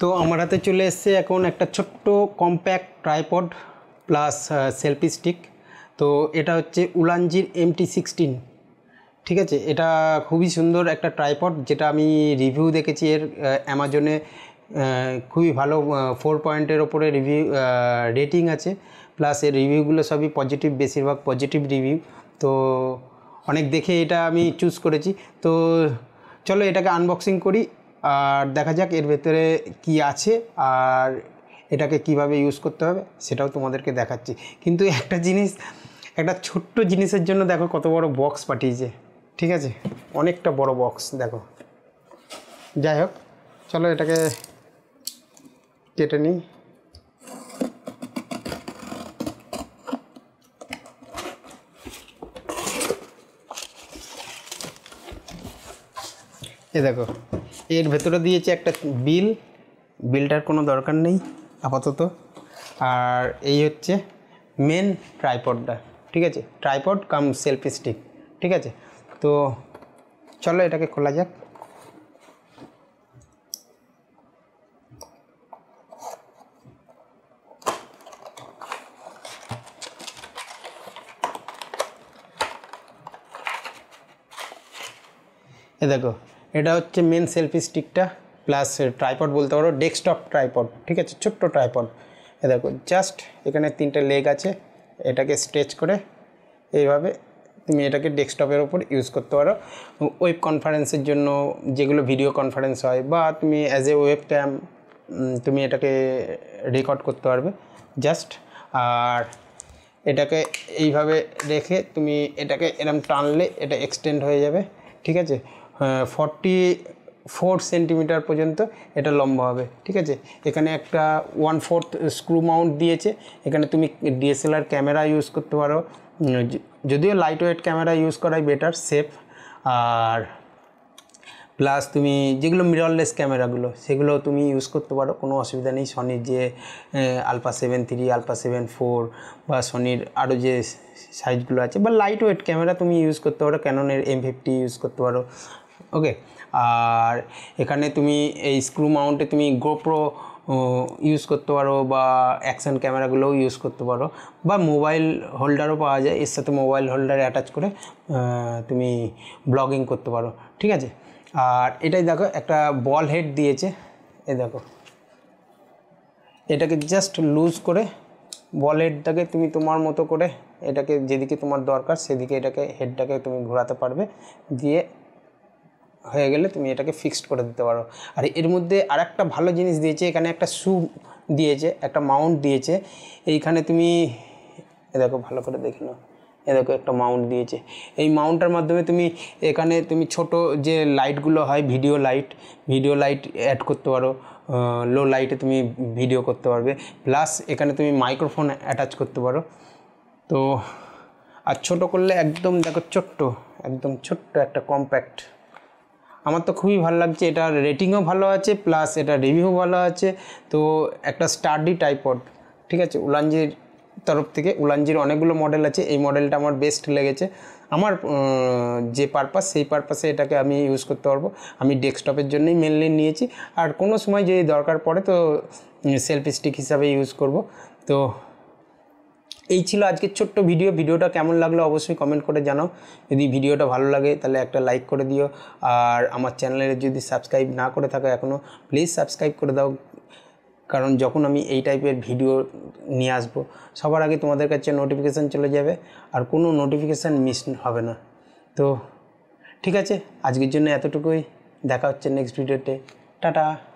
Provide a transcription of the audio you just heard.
তো আমার হাতে চলে এসছে এখন একটা ছোট্ট compact tripod plus selfie stick তো এটা হচ্ছে উলানজির এমটি সিক্সটিন ঠিক আছে এটা খুবই সুন্দর একটা ট্রাইপড যেটা আমি রিভিউ দেখেছি এর অ্যামাজনে খুবই ভালো ফোর পয়েন্টের ওপরে রিভিউ রেটিং আছে প্লাস এর রিভিউগুলো সবই পজিটিভ বেশিরভাগ পজিটিভ রিভিউ তো অনেক দেখে এটা আমি চুজ করেছি তো চলো এটাকে আনবক্সিং করি আর দেখা যাক এর ভেতরে কি আছে আর এটাকে কিভাবে ইউজ করতে হবে সেটাও তোমাদেরকে দেখাচ্ছি কিন্তু একটা জিনিস একটা ছোট্ট জিনিসের জন্য দেখো কত বড় বক্স পাঠিয়েছে ঠিক আছে অনেকটা বড় বক্স দেখো যাই হোক চলো এটাকে কেটে নিই এ দেখো এর ভেতরে দিয়েছে একটা বিল বিলটার কোনো দরকার নেই আপাতত আর এই হচ্ছে মেন ট্রাইপডটা ঠিক আছে ট্রাইপড কাম সেলফি স্টিক ঠিক আছে তো চলো এটাকে খোলা যাক এ দেখো এটা হচ্ছে মেন সেলফি স্টিকটা প্লাস ট্রাইপড বলতে পারো ডেস্কটপ ট্রাইপড ঠিক আছে ছোট্ট ট্রাইপড এ দেখো জাস্ট এখানে তিনটে লেগ আছে এটাকে স্ট্রেচ করে এইভাবে তুমি এটাকে ডেস্কটপের ওপর ইউজ করতে পারো ওয়েব কনফারেন্সের জন্য যেগুলো ভিডিও কনফারেন্স হয় বা তুমি অ্যাজ এ ওয়েব ট্যাম তুমি এটাকে রেকর্ড করতে পারবে জাস্ট আর এটাকে এইভাবে রেখে তুমি এটাকে এরম টানলে এটা এক্সটেন্ড হয়ে যাবে ঠিক আছে ফর্টি ফোর সেন্টিমিটার পর্যন্ত এটা লম্বা হবে ঠিক আছে এখানে একটা ওয়ান ফোর্থ স্ক্রু মাউন্ট দিয়েছে এখানে তুমি ডিএসএলআর ক্যামেরা ইউজ করতে পারো যদিও লাইট ওয়েট ক্যামেরা ইউজ করাই বেটার সেফ আর প্লাস তুমি যেগুলো মিররলেস ক্যামেরাগুলো সেগুলো তুমি ইউজ করতে পারো কোনো অসুবিধা নেই সনির যে alpha seven three alpha seven four বা সনির আরও যে সাইজগুলো আছে বা লাইট ওয়েট ক্যামেরা তুমি ইউজ করতে পারো ক্যাননের এম ফিফটি ইউজ করতে পারো ওকে আর এখানে তুমি এই স্ক্রু মাউন্টে তুমি গোপ্রো ইউজ করতে পারো বা অ্যাকশন ক্যামেরাগুলোও ইউজ করতে পারো বা মোবাইল হোল্ডারও পাওয়া যায় এর সাথে মোবাইল হোল্ডারে অ্যাটাচ করে তুমি ব্লগিং করতে পারো ঠিক আছে আর এটাই দেখো একটা বল হেড দিয়েছে এ দেখো এটাকে জাস্ট লুজ করে বল হেডটাকে তুমি তোমার মতো করে এটাকে যেদিকে তোমার দরকার সেদিকে এটাকে হেডটাকে তুমি ঘোরাতে পারবে দিয়ে হয়ে গেলে তুমি এটাকে ফিক্সড করে দিতে পারো আর এর মধ্যে আর একটা ভালো জিনিস দিয়েছে এখানে একটা শু দিয়েছে একটা মাউন্ট দিয়েছে এইখানে তুমি এ দেখো ভালো করে দেখে নাও এ দেখো একটা মাউন্ট দিয়েছে এই মাউন্টের মাধ্যমে তুমি এখানে তুমি ছোট যে লাইটগুলো হয় video light video light add করতে পারো লো লাইটে তুমি ভিডিও করতে পারবে প্লাস এখানে তুমি মাইক্রোফোন অ্যাটাচ করতে পারো তো আর ছোট করলে একদম দেখো ছোট্ট একদম ছোট্ট একটা কম্প্যাক্ট আমার তো খুবই ভালো লাগছে এটার রেটিংও ভালো আছে প্লাস এটা রিভিউ ভালো আছে তো একটা স্টাডি টাইপড ঠিক আছে উলানজির তরফ থেকে উলানজির অনেকগুলো মডেল আছে এই মডেলটা আমার বেস্ট লেগেছে আমার যে পারপাস সেই পারপাসে এটাকে আমি ইউজ করতে পারবো আমি ডেস্কটপের জন্যই মেনলি নিয়েছি আর কোনো সময় যদি দরকার পড়ে তো সেলফি স্টিক হিসাবে ইউজ করব তো এই ছিল আজকের ছোট্ট ভিডিও ভিডিওটা কেমন লাগলো অবশ্যই কমেন্ট করে জানাও যদি ভিডিওটা ভালো লাগে তাহলে একটা লাইক করে দিও আর আমার চ্যানেলের যদি সাবস্ক্রাইব না করে থাকো এখনও প্লিজ সাবস্ক্রাইব করে দাও কারণ যখন আমি এই টাইপের ভিডিও নিয়ে আসবো সবার আগে তোমাদের কাছে নোটিফিকেশান চলে যাবে আর কোনো নোটিফিকেশান মিস হবে না তো ঠিক আছে আজকের জন্য এতটুকুই দেখা হচ্ছে নেক্সট ভিডিওতে টাটা